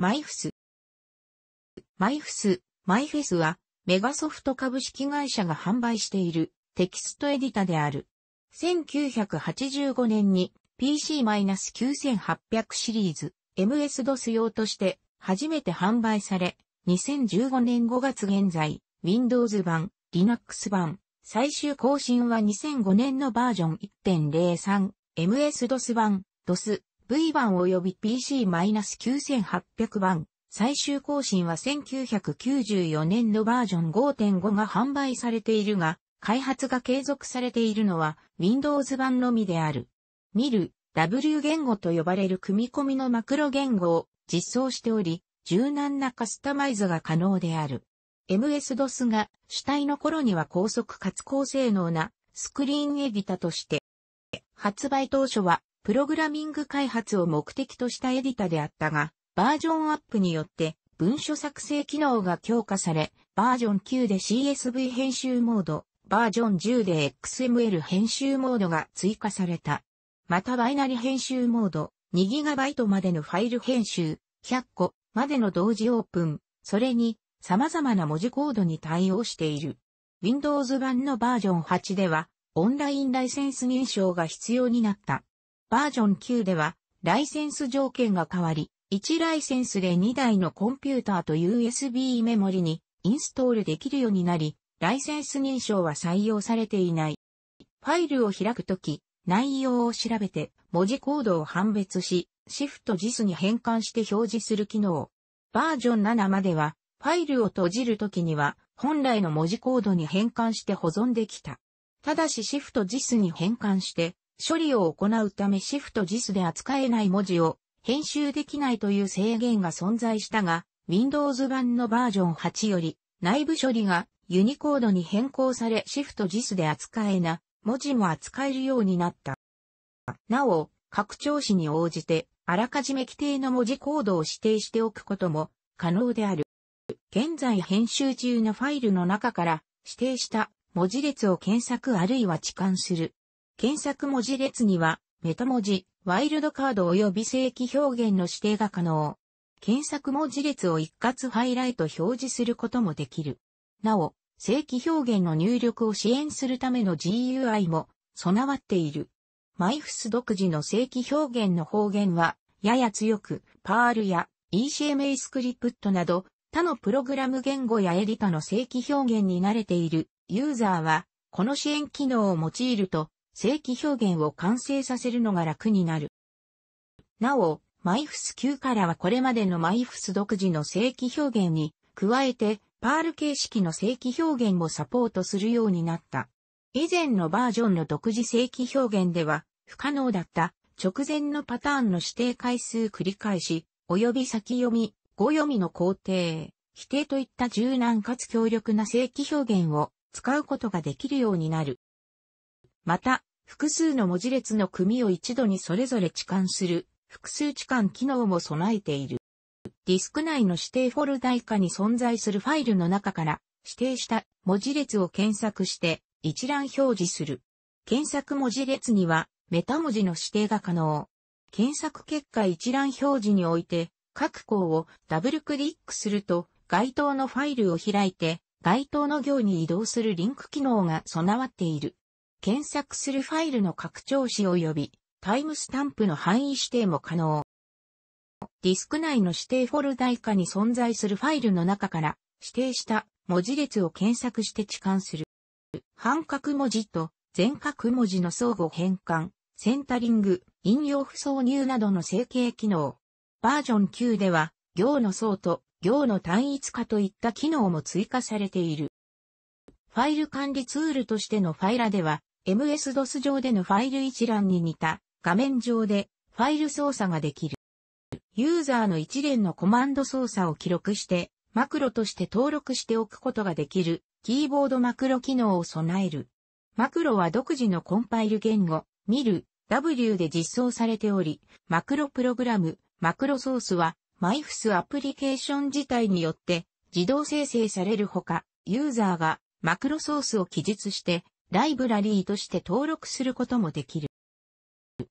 マイフス。マイフス、マイフェスは、メガソフト株式会社が販売しているテキストエディタである。1985年に PC-9800 シリーズ MS-DOS 用として初めて販売され、2015年5月現在、Windows 版、Linux 版、最終更新は2005年のバージョン1.03、MS-DOS 版、DOS、V 版及び PC-9800 版。最終更新は1994年のバージョン5.5が販売されているが、開発が継続されているのは Windows 版のみである。見る W 言語と呼ばれる組み込みのマクロ言語を実装しており、柔軟なカスタマイズが可能である。MS-DOS が主体の頃には高速かつ高性能なスクリーンエディタとして、発売当初はプログラミング開発を目的としたエディタであったが、バージョンアップによって文書作成機能が強化され、バージョン9で CSV 編集モード、バージョン10で XML 編集モードが追加された。またバイナリ編集モード、2GB までのファイル編集、100個までの同時オープン、それに様々な文字コードに対応している。Windows 版のバージョン8では、オンラインライセンス認証が必要になった。バージョン9では、ライセンス条件が変わり、1ライセンスで2台のコンピューターと USB メモリにインストールできるようになり、ライセンス認証は採用されていない。ファイルを開くとき、内容を調べて文字コードを判別し、シフト JIS に変換して表示する機能。バージョン7までは、ファイルを閉じるときには、本来の文字コードに変換して保存できた。ただしシフト JIS に変換して、処理を行うためシフト JIS で扱えない文字を編集できないという制限が存在したが、Windows 版のバージョン8より内部処理がユニコードに変更されシフト JIS で扱えな文字も扱えるようになった。なお、拡張子に応じてあらかじめ規定の文字コードを指定しておくことも可能である。現在編集中のファイルの中から指定した文字列を検索あるいは置換する検索文字列には、メタ文字、ワイルドカード及び正規表現の指定が可能。検索文字列を一括ハイライト表示することもできる。なお、正規表現の入力を支援するための GUI も備わっている。マイフス独自の正規表現の方言は、やや強く、パールや ECMA スクリプトなど、他のプログラム言語やエディタの正規表現に慣れているユーザーは、この支援機能を用いると、正規表現を完成させるのが楽になる。なお、マイフス9からはこれまでのマイフス独自の正規表現に、加えて、パール形式の正規表現もサポートするようになった。以前のバージョンの独自正規表現では、不可能だった直前のパターンの指定回数繰り返し、及び先読み、語読みの工程、否定といった柔軟かつ強力な正規表現を使うことができるようになる。また、複数の文字列の組を一度にそれぞれ置換する、複数置換機能も備えている。ディスク内の指定フォルダ以下に存在するファイルの中から指定した文字列を検索して一覧表示する。検索文字列にはメタ文字の指定が可能。検索結果一覧表示において各項をダブルクリックすると該当のファイルを開いて該当の行に移動するリンク機能が備わっている。検索するファイルの拡張子及びタイムスタンプの範囲指定も可能。ディスク内の指定フォルダ以下に存在するファイルの中から指定した文字列を検索して置換する。半角文字と全角文字の相互変換、センタリング、引用不挿入などの整形機能。バージョン9では、行の層と行の単一化といった機能も追加されている。ファイル管理ツールとしてのファイラでは、MS-DOS 上でのファイル一覧に似た画面上でファイル操作ができる。ユーザーの一連のコマンド操作を記録して、マクロとして登録しておくことができる、キーボードマクロ機能を備える。マクロは独自のコンパイル言語、ミル W で実装されており、マクロプログラム、マクロソースは、マイフスアプリケーション自体によって自動生成されるほか、ユーザーがマクロソースを記述してライブラリーとして登録することもできる。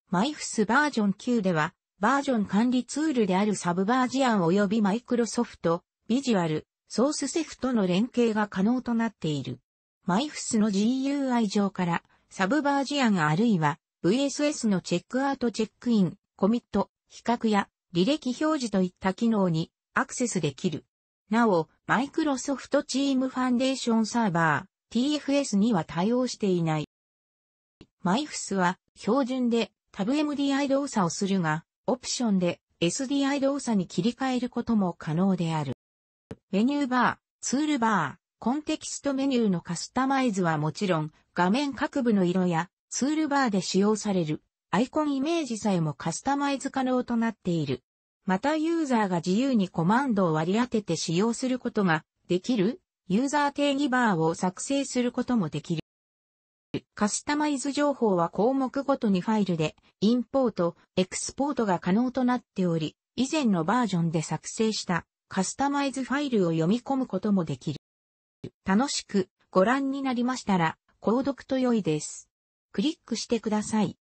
マイフスバージョン9では、バージョン管理ツールであるサブバージアン及びマイクロソフト、ビジュアル、ソースセフとの連携が可能となっている。マイフスの GUI 上から、サブバージアンあるいは VSS のチェックアウトチェックイン、コミット、比較や履歴表示といった機能にアクセスできる。なお、マイクロソフトチームファンデーションサーバ TFS には対応していない。MyFS は標準で t a m d i 動作をするが、オプションで SDI 動作に切り替えることも可能である。メニューバー、ツールバー、コンテキストメニューのカスタマイズはもちろん、画面各部の色やツールバーで使用されるアイコンイメージさえもカスタマイズ可能となっている。またユーザーが自由にコマンドを割り当てて使用することができるユーザー定義バーを作成することもできる。カスタマイズ情報は項目ごとにファイルで、インポート、エクスポートが可能となっており、以前のバージョンで作成したカスタマイズファイルを読み込むこともできる。楽しくご覧になりましたら、購読と良いです。クリックしてください。